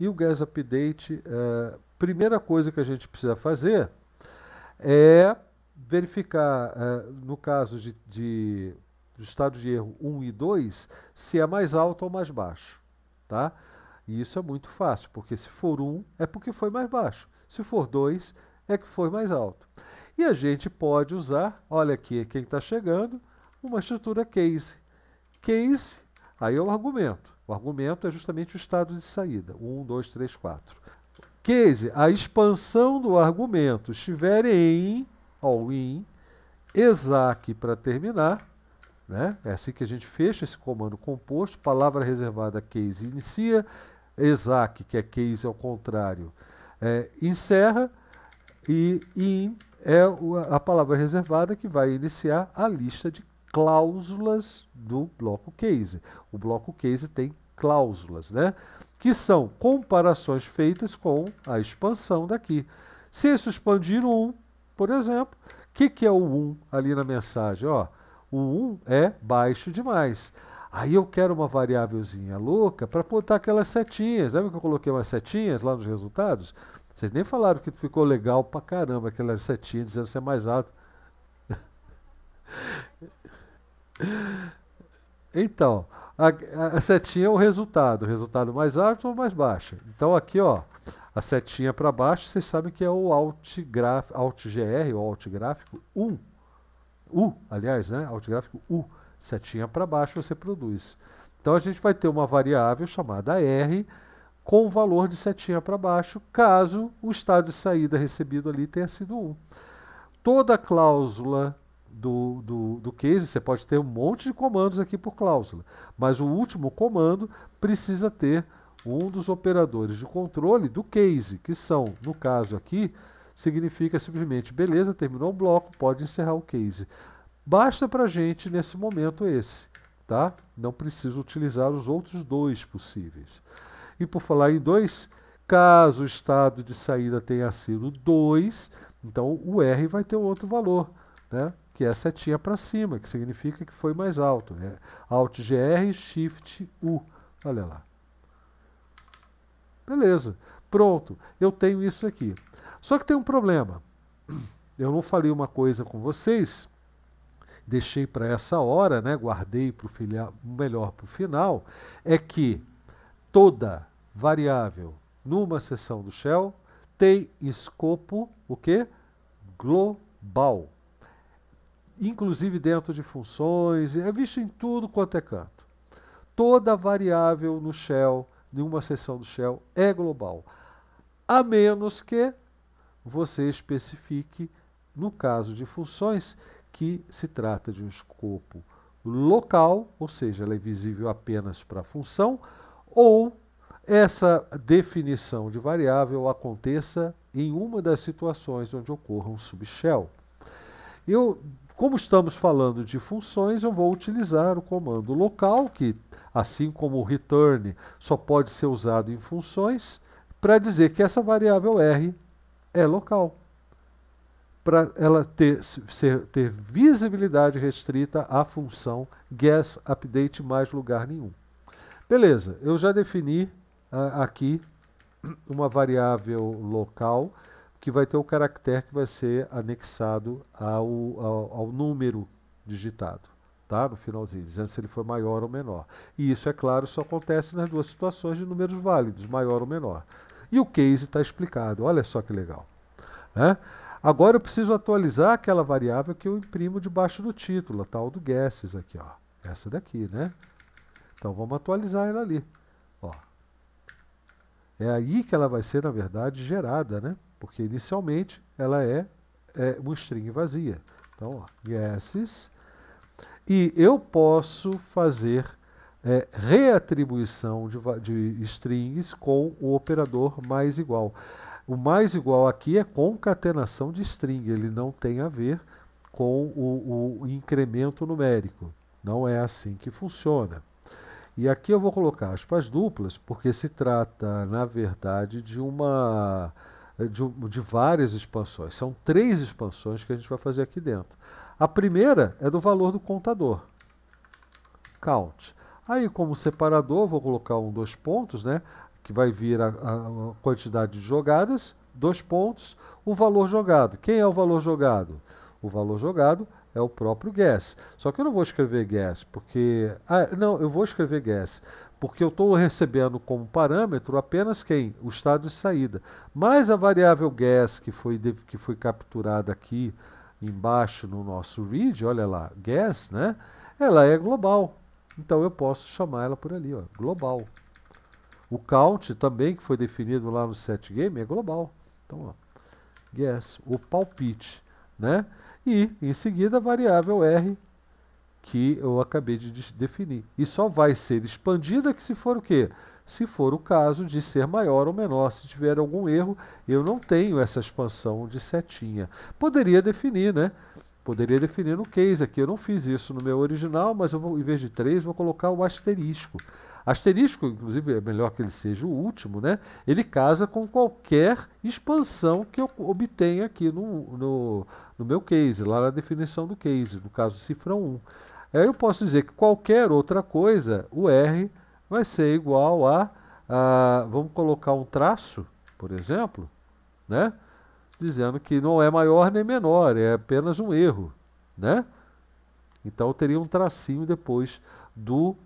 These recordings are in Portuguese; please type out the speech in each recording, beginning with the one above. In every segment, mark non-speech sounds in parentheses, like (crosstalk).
E o Gas Update, é, primeira coisa que a gente precisa fazer é verificar, é, no caso de, de, do estado de erro 1 e 2, se é mais alto ou mais baixo. Tá? E isso é muito fácil, porque se for 1 é porque foi mais baixo, se for 2 é que foi mais alto. E a gente pode usar, olha aqui quem está chegando, uma estrutura case. Case, aí é o argumento. O argumento é justamente o estado de saída, 1, 2, 3, 4. Case, a expansão do argumento estiver em, ou em, exact para terminar, né? é assim que a gente fecha esse comando composto, palavra reservada case inicia, exact, que é case ao contrário, é, encerra, e in é a palavra reservada que vai iniciar a lista de cláusulas do bloco case. O bloco case tem cláusulas, né? que são comparações feitas com a expansão daqui. Se isso expandir o 1, por exemplo, o que, que é o 1 ali na mensagem? Ó, o 1 é baixo demais. Aí eu quero uma variávelzinha louca para botar aquelas setinhas. Lembra que eu coloquei umas setinhas lá nos resultados? Vocês nem falaram que ficou legal pra caramba aquelas setinhas dizendo ser é mais alto. (laughs) então, a, a setinha é o resultado, o resultado mais alto ou mais baixo. Então aqui, ó, a setinha para baixo, vocês sabem que é o alt, graf, alt GR, ou alt gráfico 1. U, aliás, né? Alt gráfico U. Setinha para baixo você produz. Então a gente vai ter uma variável chamada R com o valor de setinha para baixo, caso o estado de saída recebido ali tenha sido 1. Toda cláusula do, do, do case, você pode ter um monte de comandos aqui por cláusula, mas o último comando precisa ter um dos operadores de controle do case, que são, no caso aqui, significa simplesmente, beleza, terminou o bloco, pode encerrar o case. Basta para a gente, nesse momento, esse. Tá? Não preciso utilizar os outros dois possíveis. E por falar em dois, caso o estado de saída tenha sido 2, então o R vai ter outro valor né? que é a setinha para cima, que significa que foi mais alto. É Alt GR Shift U. Olha lá. Beleza. Pronto. Eu tenho isso aqui. Só que tem um problema. Eu não falei uma coisa com vocês. Deixei para essa hora, né? Guardei para o melhor para o final. É que toda variável numa seção do shell tem escopo o quê? Global inclusive dentro de funções, é visto em tudo quanto é canto. Toda variável no shell, nenhuma uma seção do shell, é global, a menos que você especifique, no caso de funções, que se trata de um escopo local, ou seja, ela é visível apenas para a função, ou essa definição de variável aconteça em uma das situações onde ocorra um subshell. Eu como estamos falando de funções, eu vou utilizar o comando local, que assim como o return só pode ser usado em funções, para dizer que essa variável R é local. Para ela ter, ser, ter visibilidade restrita à função getUpdate mais lugar nenhum. Beleza, eu já defini uh, aqui uma variável local que vai ter o caractere que vai ser anexado ao, ao, ao número digitado, tá? No finalzinho, dizendo se ele foi maior ou menor. E isso, é claro, só acontece nas duas situações de números válidos, maior ou menor. E o case está explicado, olha só que legal. Né? Agora eu preciso atualizar aquela variável que eu imprimo debaixo do título, a tal do guesses aqui, ó. Essa daqui, né? Então vamos atualizar ela ali. Ó. É aí que ela vai ser, na verdade, gerada, né? Porque inicialmente ela é, é uma string vazia. Então, ó, E eu posso fazer é, reatribuição de, de strings com o operador mais igual. O mais igual aqui é concatenação de string, ele não tem a ver com o, o, incremento numérico. Não é assim que funciona. E aqui eu vou colocar aspas duplas, porque se trata, na verdade, de uma eh, de, de várias expansões. São três expansões que a gente vai fazer aqui dentro. A primeira é do valor do contador, count. Aí, como separador, vou colocar um dois pontos, né? Que vai vir a, a quantidade de jogadas, dois pontos, o valor jogado. Quem é o valor jogado? O valor jogado é o próprio guess. Só que eu não vou escrever guess, porque... Ah, não, eu vou escrever guess, porque eu estou recebendo como parâmetro apenas quem? O estado de saída. Mais a variável gas que foi, que foi capturada aqui embaixo no nosso read, olha lá, gas, né? Ela é global. Então eu posso chamar ela por ali, ó, global. O count também, que foi definido lá no set game, é global. Então, ó, guess, o palpite, né? E, em seguida, a variável R que eu acabei de definir. E só vai ser expandida que se for o quê? Se for o caso de ser maior ou menor, se tiver algum erro, eu não tenho essa expansão de setinha. Poderia definir, né? Poderia definir no case aqui. Eu não fiz isso no meu original, mas eu vou, em vez de 3, vou colocar o asterisco. Asterisco, inclusive, é melhor que ele seja o último, né? Ele casa com qualquer expansão que eu obtenha aqui no, no, no meu case, lá na definição do case, no caso cifra 1. Aí eu posso dizer que qualquer outra coisa, o R vai ser igual a, a vamos colocar um traço, por exemplo, né? dizendo que não é maior nem menor, é apenas um erro, né? Então teria um tracinho depois do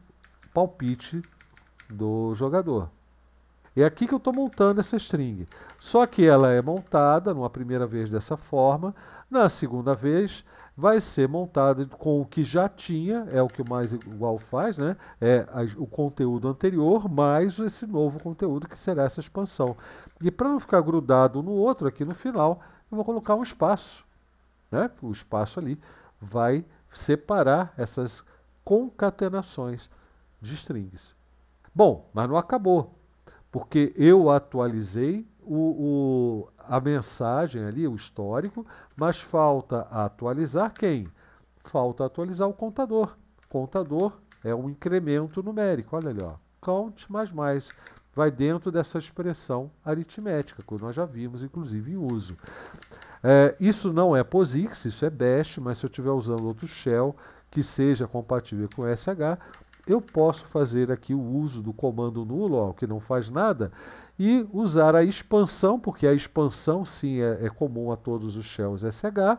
palpite do jogador. É aqui que eu estou montando essa string. Só que ela é montada numa primeira vez dessa forma, na segunda vez vai ser montada com o que já tinha, é o que o mais igual faz, né? É o conteúdo anterior mais esse novo conteúdo que será essa expansão. E para não ficar grudado no outro aqui no final, eu vou colocar um espaço, né? O espaço ali vai separar essas concatenações de strings. Bom, mas não acabou, porque eu atualizei o, o, a mensagem ali, o histórico, mas falta atualizar quem? Falta atualizar o contador. Contador é um incremento numérico, olha ali, ó. count mais mais. Vai dentro dessa expressão aritmética, que nós já vimos, inclusive, em uso. É, isso não é POSIX, isso é Bash, mas se eu estiver usando outro shell que seja compatível com SH, eu posso fazer aqui o uso do comando nulo, ó, que não faz nada, e usar a expansão, porque a expansão sim é, é comum a todos os shells SH,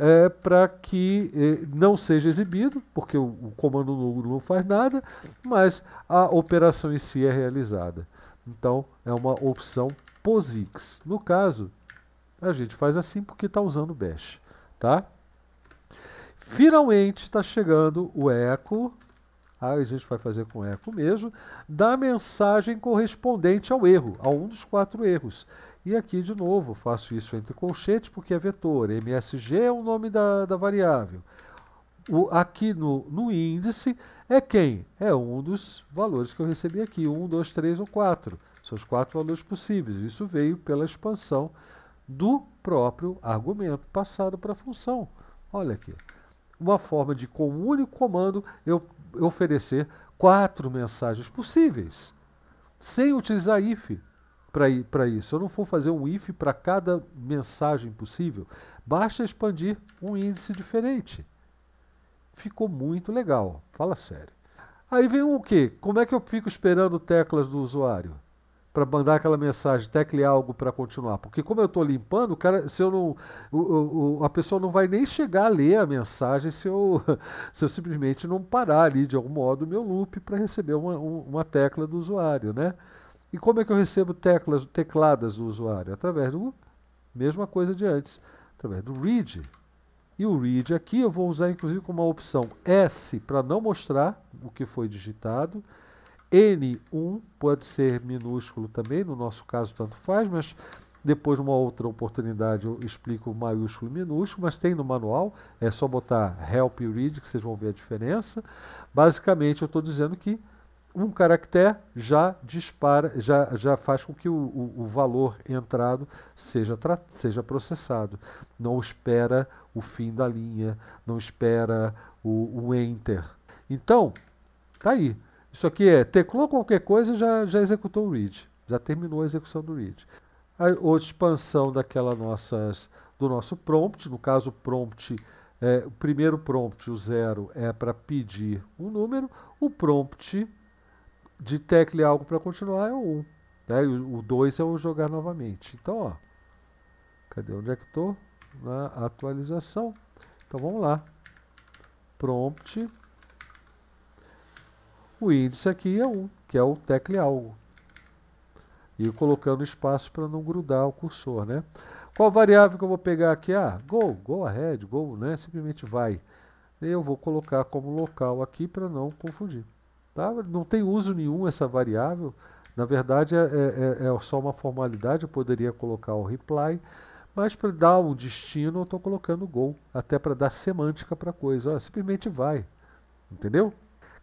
é, para que eh, não seja exibido, porque o, o, comando nulo não faz nada, mas a operação em si é realizada. Então é uma opção POSIX. No caso, a gente faz assim porque está usando bash. Tá? Finalmente está chegando o echo Aí ah, a gente vai fazer com eco mesmo, da mensagem correspondente ao erro, a um dos quatro erros. E aqui, de novo, faço isso entre colchetes, porque é vetor. MSG é o nome da, da variável. O, aqui no, no índice é quem? É um dos valores que eu recebi aqui, 1, 2, 3 ou 4. São os quatro valores possíveis. Isso veio pela expansão do próprio argumento passado para a função. Olha aqui. Uma forma de, com um único comando, eu oferecer quatro mensagens possíveis, sem utilizar if para isso. Eu não vou fazer um if para cada mensagem possível, basta expandir um índice diferente. Ficou muito legal, fala sério. Aí vem o quê? Como é que eu fico esperando teclas do usuário? para mandar aquela mensagem, tecle algo para continuar. Porque como eu estou limpando, o cara, se eu não, o, o, a pessoa não vai nem chegar a ler a mensagem se eu, (laughs) se eu simplesmente não parar ali de algum modo o meu loop para receber uma, uma tecla do usuário, né? E como é que eu recebo teclas, tecladas do usuário? Através do mesma coisa de antes, através do read. E o read aqui eu vou usar inclusive como uma opção S para não mostrar o que foi digitado N1 pode ser minúsculo também, no nosso caso tanto faz, mas depois, numa outra oportunidade, eu explico maiúsculo e minúsculo, mas tem no manual, é só botar help read que vocês vão ver a diferença. Basicamente, eu estou dizendo que um caractere já dispara, já, já faz com que o, o, o valor entrado seja, seja processado. Não espera o fim da linha, não espera o, o enter. Então, tá aí. Isso aqui é, teclou qualquer coisa já, já executou o read, já terminou a execução do read. A outra expansão daquela nossas, do nosso prompt, no caso prompt, é, o primeiro prompt, o zero, é para pedir um número, o prompt de tecle algo para continuar é o 1. Um, né? O 2 é o jogar novamente. Então, ó, cadê onde é que estou? Na atualização. Então vamos lá. Prompt o índice aqui é 1, que é o tecle algo. E colocando espaço para não grudar o cursor, né? Qual variável que eu vou pegar aqui? Ah, go, go ahead, go, né? Simplesmente vai. Eu vou colocar como local aqui para não confundir. Tá? Não tem uso nenhum essa variável. Na verdade, é, é, é, é só uma formalidade. Eu poderia colocar o reply, mas para dar um destino, eu estou colocando go, até para dar semântica para a coisa. Ó, simplesmente vai. Entendeu?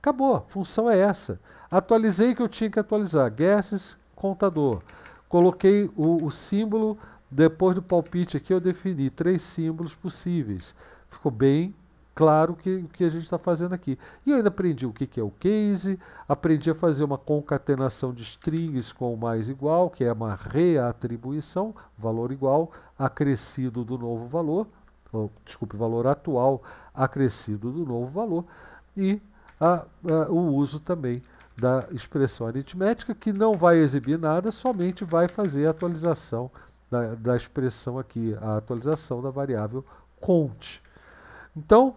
Acabou, a função é essa. Atualizei o que eu tinha que atualizar. Guesses, contador. Coloquei o, o símbolo, depois do palpite aqui eu defini três símbolos possíveis. Ficou bem claro o que, que a gente está fazendo aqui. E eu ainda aprendi o que, que é o case, aprendi a fazer uma concatenação de strings com o mais igual, que é uma reatribuição, valor igual, acrescido do novo valor, ou, desculpe, valor atual acrescido do novo valor, e a, a, o uso também da expressão aritmética, que não vai exibir nada, somente vai fazer a atualização da, da expressão aqui, a atualização da variável cont. Então,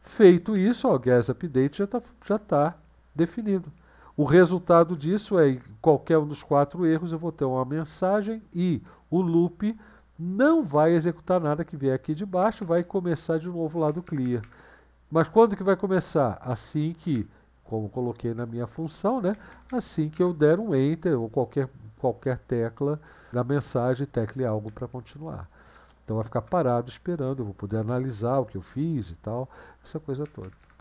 feito isso, o gas update já está já tá definido. O resultado disso é, qualquer um dos quatro erros, eu vou ter uma mensagem e o loop não vai executar nada que vier aqui de baixo, vai começar de novo lá do clear. Mas quando que vai começar? Assim que, como coloquei na minha função, né? assim que eu der um enter ou qualquer, qualquer tecla da mensagem, tecle algo para continuar. Então vai ficar parado esperando, eu vou poder analisar o que eu fiz e tal, essa coisa toda.